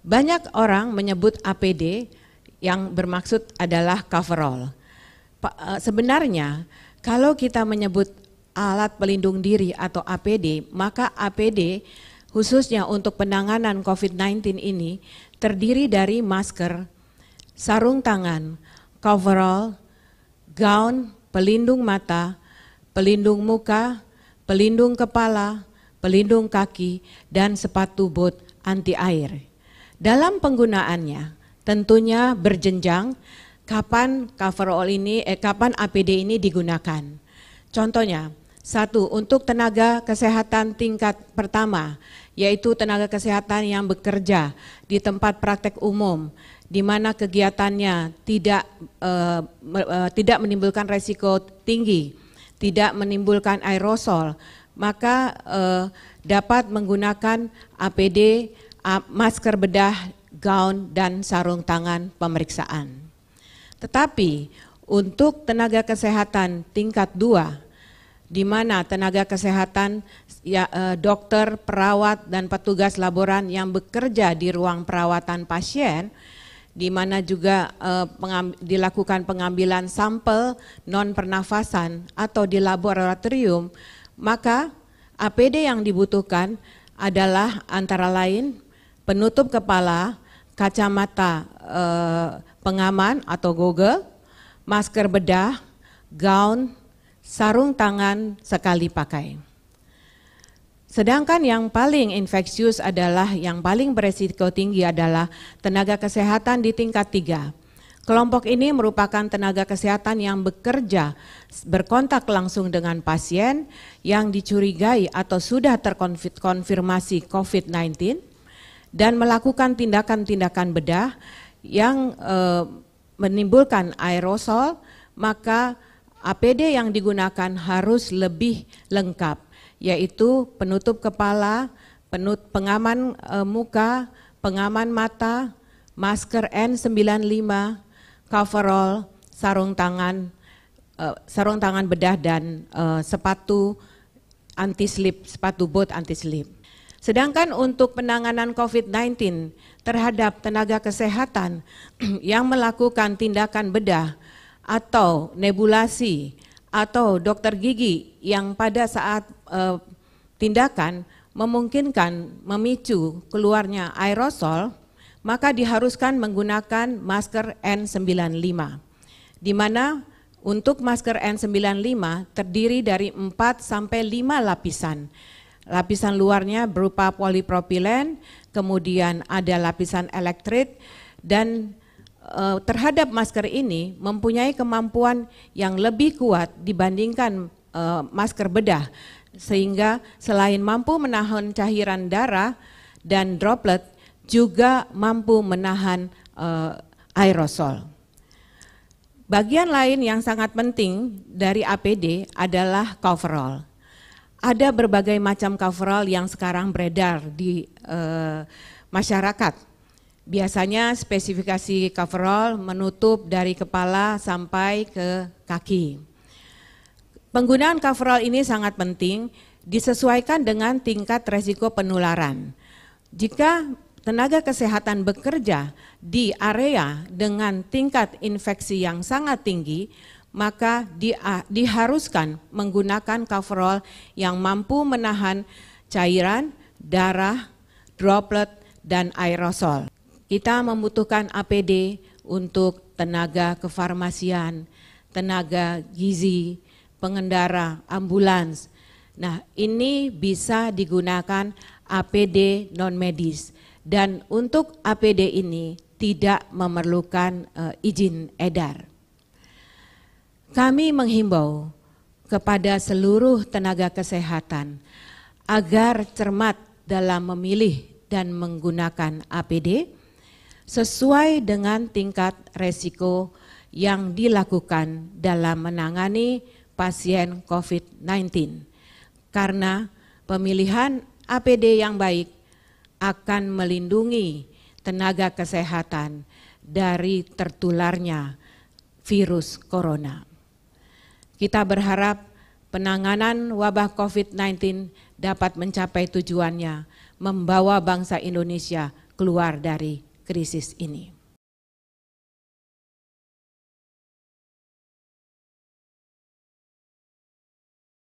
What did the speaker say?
Banyak orang menyebut APD yang bermaksud adalah coverall. Eh, sebenarnya kalau kita menyebut alat pelindung diri atau APD, maka APD khususnya untuk penanganan COVID-19 ini terdiri dari masker, sarung tangan, coverall, gown, pelindung mata, pelindung muka, pelindung kepala, pelindung kaki, dan sepatu bot anti air. Dalam penggunaannya, tentunya berjenjang kapan cover all ini eh, kapan APD ini digunakan. Contohnya, satu untuk tenaga kesehatan tingkat pertama, yaitu tenaga kesehatan yang bekerja di tempat praktek umum di mana kegiatannya tidak eh, eh tidak menimbulkan resiko tinggi, tidak menimbulkan aerosol, maka eh, dapat menggunakan APD Ah, masker bedah, gaun, dan sarung tangan pemeriksaan. Tetapi untuk tenaga kesehatan tingkat 2, di mana tenaga kesehatan, ya, eh, dokter, perawat, dan petugas laboran yang bekerja di ruang perawatan pasien, di mana juga eh, pengam, dilakukan pengambilan sampel non pernafasan atau di laboratorium, maka APD yang dibutuhkan adalah antara lain penutup kepala, kacamata eh, pengaman atau Google, masker bedah, gaun, sarung tangan sekali pakai. Sedangkan yang paling infeksius adalah yang paling beresiko tinggi adalah tenaga kesehatan di tingkat tiga. Kelompok ini merupakan tenaga kesehatan yang bekerja berkontak langsung dengan pasien yang dicurigai atau sudah terkonfirmasi COVID-19 dan melakukan tindakan-tindakan bedah yang e, menimbulkan aerosol, maka APD yang digunakan harus lebih lengkap, yaitu penutup kepala, penut, pengaman e, muka, pengaman mata, masker N95, coverall, sarung tangan, e, sarung tangan bedah dan e, sepatu anti slip, sepatu bot anti slip. Sedangkan untuk penanganan COVID-19 terhadap tenaga kesehatan yang melakukan tindakan bedah atau nebulasi atau dokter gigi yang pada saat e, tindakan memungkinkan memicu keluarnya aerosol, maka diharuskan menggunakan masker N95. Di mana untuk masker N95 terdiri dari 4 sampai 5 lapisan Lapisan luarnya berupa polipropilen, kemudian ada lapisan elektrit dan e, terhadap masker ini mempunyai kemampuan yang lebih kuat dibandingkan e, masker bedah sehingga selain mampu menahan cairan darah dan droplet juga mampu menahan e, aerosol. Bagian lain yang sangat penting dari APD adalah coverall ada berbagai macam coverall yang sekarang beredar di uh, masyarakat. Biasanya spesifikasi coverall menutup dari kepala sampai ke kaki. Penggunaan coverall ini sangat penting disesuaikan dengan tingkat resiko penularan. Jika tenaga kesehatan bekerja di area dengan tingkat infeksi yang sangat tinggi, maka ah, diharuskan menggunakan coverall yang mampu menahan cairan, darah, droplet, dan aerosol. Kita membutuhkan APD untuk tenaga kefarmasian, tenaga gizi, pengendara, ambulans. Nah, ini bisa digunakan APD non medis dan untuk APD ini tidak memerlukan eh, izin edar. Kami menghimbau kepada seluruh tenaga kesehatan agar cermat dalam memilih dan menggunakan APD sesuai dengan tingkat resiko yang dilakukan dalam menangani pasien COVID-19. Karena pemilihan APD yang baik akan melindungi tenaga kesehatan dari tertularnya virus corona. Kita berharap penanganan wabah COVID-19 dapat mencapai tujuannya, membawa bangsa Indonesia keluar dari krisis ini.